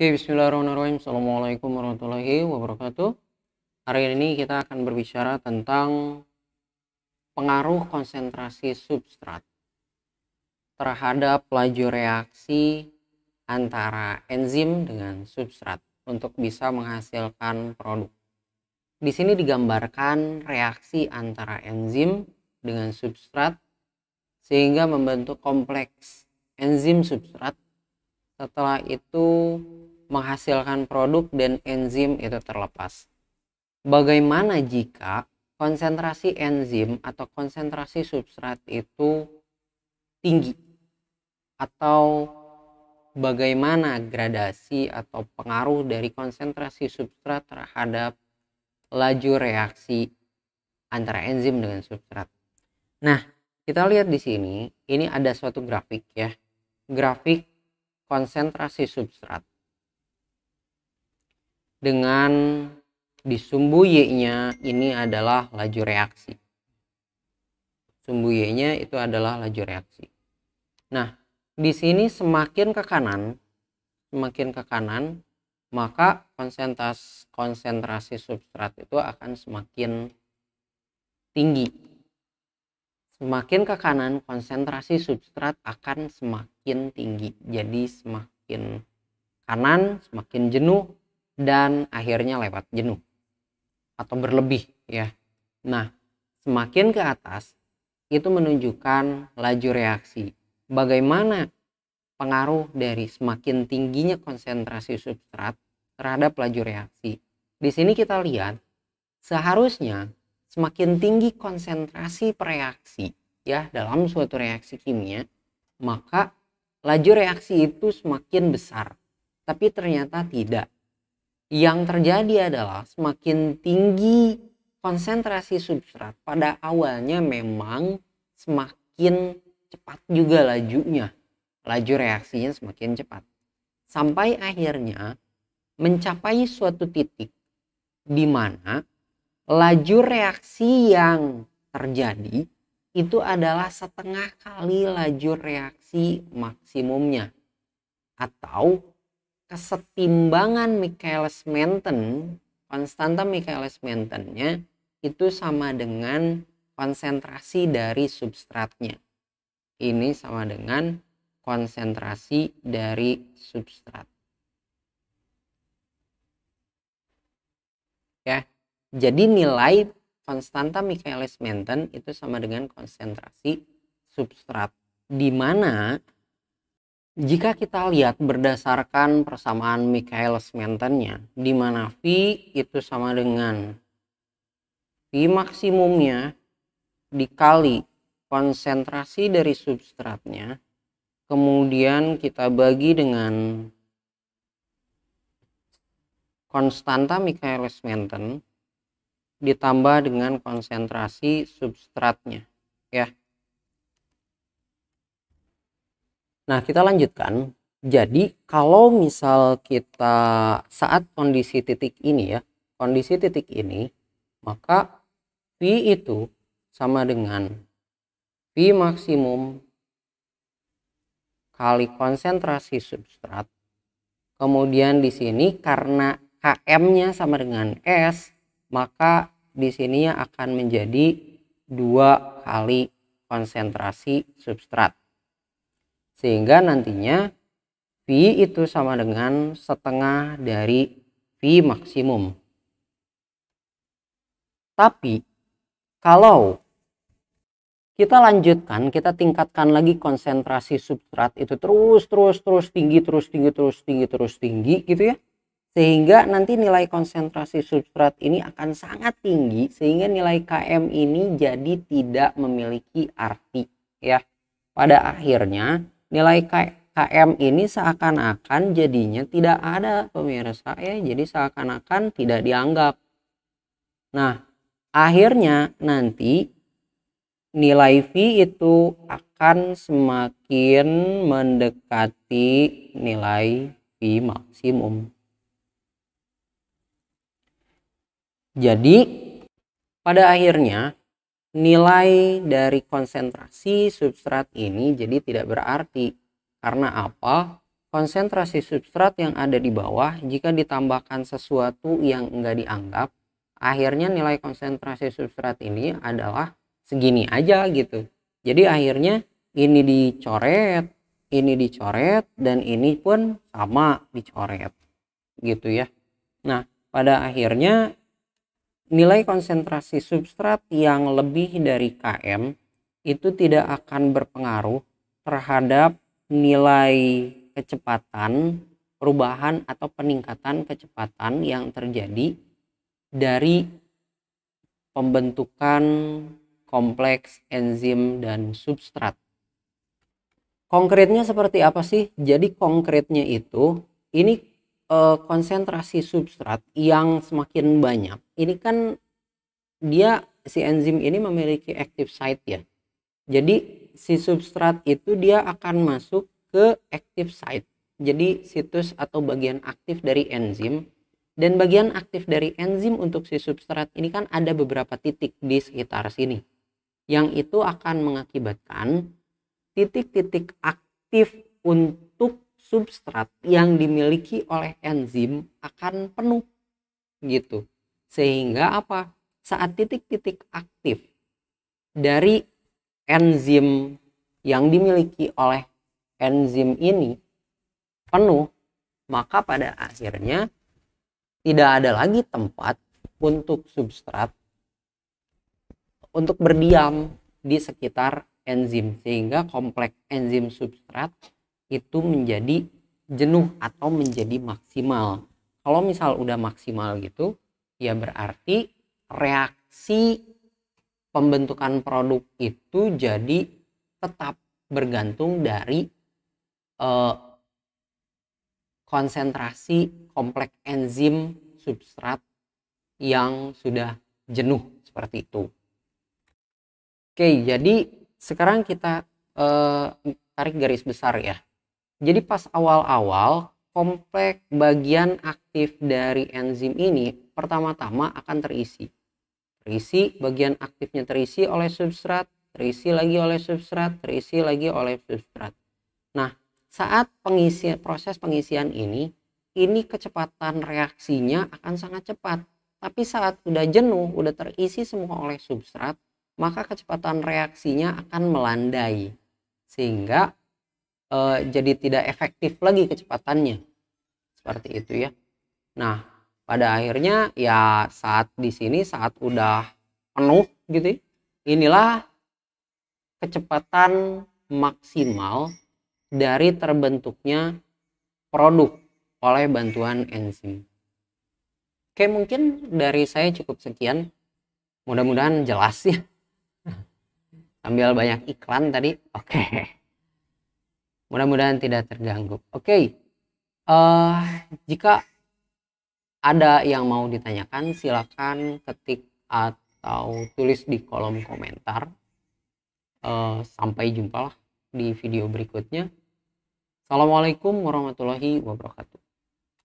Oke, bismillahirrahmanirrahim. Assalamualaikum warahmatullahi wabarakatuh. Hari ini kita akan berbicara tentang pengaruh konsentrasi substrat terhadap laju reaksi antara enzim dengan substrat untuk bisa menghasilkan produk. Di sini digambarkan reaksi antara enzim dengan substrat sehingga membentuk kompleks enzim substrat. Setelah itu menghasilkan produk dan enzim itu terlepas. Bagaimana jika konsentrasi enzim atau konsentrasi substrat itu tinggi? Atau bagaimana gradasi atau pengaruh dari konsentrasi substrat terhadap laju reaksi antara enzim dengan substrat? Nah, kita lihat di sini, ini ada suatu grafik ya. Grafik konsentrasi substrat dengan di sumbu Y-nya ini adalah laju reaksi. Sumbu Y-nya itu adalah laju reaksi. Nah, di sini semakin ke kanan, semakin ke kanan, maka konsentrasi, konsentrasi substrat itu akan semakin tinggi. Semakin ke kanan, konsentrasi substrat akan semakin tinggi. Jadi semakin kanan, semakin jenuh, dan akhirnya lewat jenuh atau berlebih ya. Nah, semakin ke atas itu menunjukkan laju reaksi. Bagaimana pengaruh dari semakin tingginya konsentrasi substrat terhadap laju reaksi. Di sini kita lihat seharusnya semakin tinggi konsentrasi pereaksi ya dalam suatu reaksi kimia, maka laju reaksi itu semakin besar. Tapi ternyata tidak yang terjadi adalah semakin tinggi konsentrasi substrat pada awalnya memang semakin cepat juga lajunya. Laju reaksinya semakin cepat. Sampai akhirnya mencapai suatu titik di mana laju reaksi yang terjadi itu adalah setengah kali laju reaksi maksimumnya atau kesetimbangan Michaelis Menten, konstanta Michaelis Mentennya itu sama dengan konsentrasi dari substratnya. Ini sama dengan konsentrasi dari substrat. Ya, jadi nilai konstanta Michaelis Menten itu sama dengan konsentrasi substrat di mana jika kita lihat berdasarkan persamaan Michael Smentennya, di mana V itu sama dengan V maksimumnya dikali konsentrasi dari substratnya, kemudian kita bagi dengan konstanta Michael Smenten ditambah dengan konsentrasi substratnya, ya. Nah, kita lanjutkan. Jadi, kalau misal kita saat kondisi titik ini ya, kondisi titik ini, maka V itu sama dengan V maksimum kali konsentrasi substrat. Kemudian di sini karena KM-nya sama dengan S, maka di sini akan menjadi dua kali konsentrasi substrat sehingga nantinya V itu sama dengan setengah dari V maksimum. Tapi kalau kita lanjutkan, kita tingkatkan lagi konsentrasi substrat itu terus terus terus tinggi terus tinggi terus tinggi terus tinggi gitu ya. Sehingga nanti nilai konsentrasi substrat ini akan sangat tinggi sehingga nilai KM ini jadi tidak memiliki arti ya. Pada akhirnya nilai KM ini seakan-akan jadinya tidak ada pemirsa ya jadi seakan-akan tidak dianggap nah akhirnya nanti nilai V itu akan semakin mendekati nilai V maksimum. Jadi pada akhirnya nilai dari konsentrasi substrat ini jadi tidak berarti. Karena apa? Konsentrasi substrat yang ada di bawah jika ditambahkan sesuatu yang enggak dianggap, akhirnya nilai konsentrasi substrat ini adalah segini aja gitu. Jadi akhirnya ini dicoret, ini dicoret dan ini pun sama dicoret gitu ya. Nah, pada akhirnya nilai konsentrasi substrat yang lebih dari Km itu tidak akan berpengaruh terhadap nilai kecepatan perubahan atau peningkatan kecepatan yang terjadi dari pembentukan kompleks enzim dan substrat. Konkretnya seperti apa sih? Jadi konkretnya itu ini uh, konsentrasi substrat yang semakin banyak, ini kan dia si enzim ini memiliki active site ya. Jadi si substrat itu dia akan masuk ke active site. Jadi situs atau bagian aktif dari enzim dan bagian aktif dari enzim untuk si substrat ini kan ada beberapa titik di sekitar sini. Yang itu akan mengakibatkan titik-titik aktif untuk substrat yang dimiliki oleh enzim akan penuh gitu. Sehingga apa? Saat titik-titik aktif dari enzim yang dimiliki oleh enzim ini penuh, maka pada akhirnya tidak ada lagi tempat untuk substrat untuk berdiam di sekitar enzim sehingga kompleks enzim substrat itu menjadi jenuh atau menjadi maksimal. Kalau misal udah maksimal gitu, ya berarti reaksi pembentukan produk itu jadi tetap bergantung dari eh, konsentrasi kompleks enzim substrat yang sudah jenuh seperti itu. Oke, jadi sekarang kita eh, tarik garis besar ya. Jadi pas awal-awal komplek bagian aktif dari enzim ini pertama-tama akan terisi. Terisi, bagian aktifnya terisi oleh substrat, terisi lagi oleh substrat, terisi lagi oleh substrat. Nah, saat pengisian proses pengisian ini, ini kecepatan reaksinya akan sangat cepat. Tapi saat udah jenuh, udah terisi semua oleh substrat, maka kecepatan reaksinya akan melandai. Sehingga uh, jadi tidak efektif lagi kecepatannya seperti itu ya nah pada akhirnya ya saat di sini saat udah penuh gitu ya, inilah kecepatan maksimal dari terbentuknya produk oleh bantuan enzim oke mungkin dari saya cukup sekian mudah-mudahan jelas ya sambil banyak iklan tadi oke okay mudah-mudahan tidak terganggu oke okay. uh, eh, jika ada yang mau ditanyakan silahkan ketik atau tulis di kolom komentar uh, sampai jumpa lah di video berikutnya assalamualaikum warahmatullahi wabarakatuh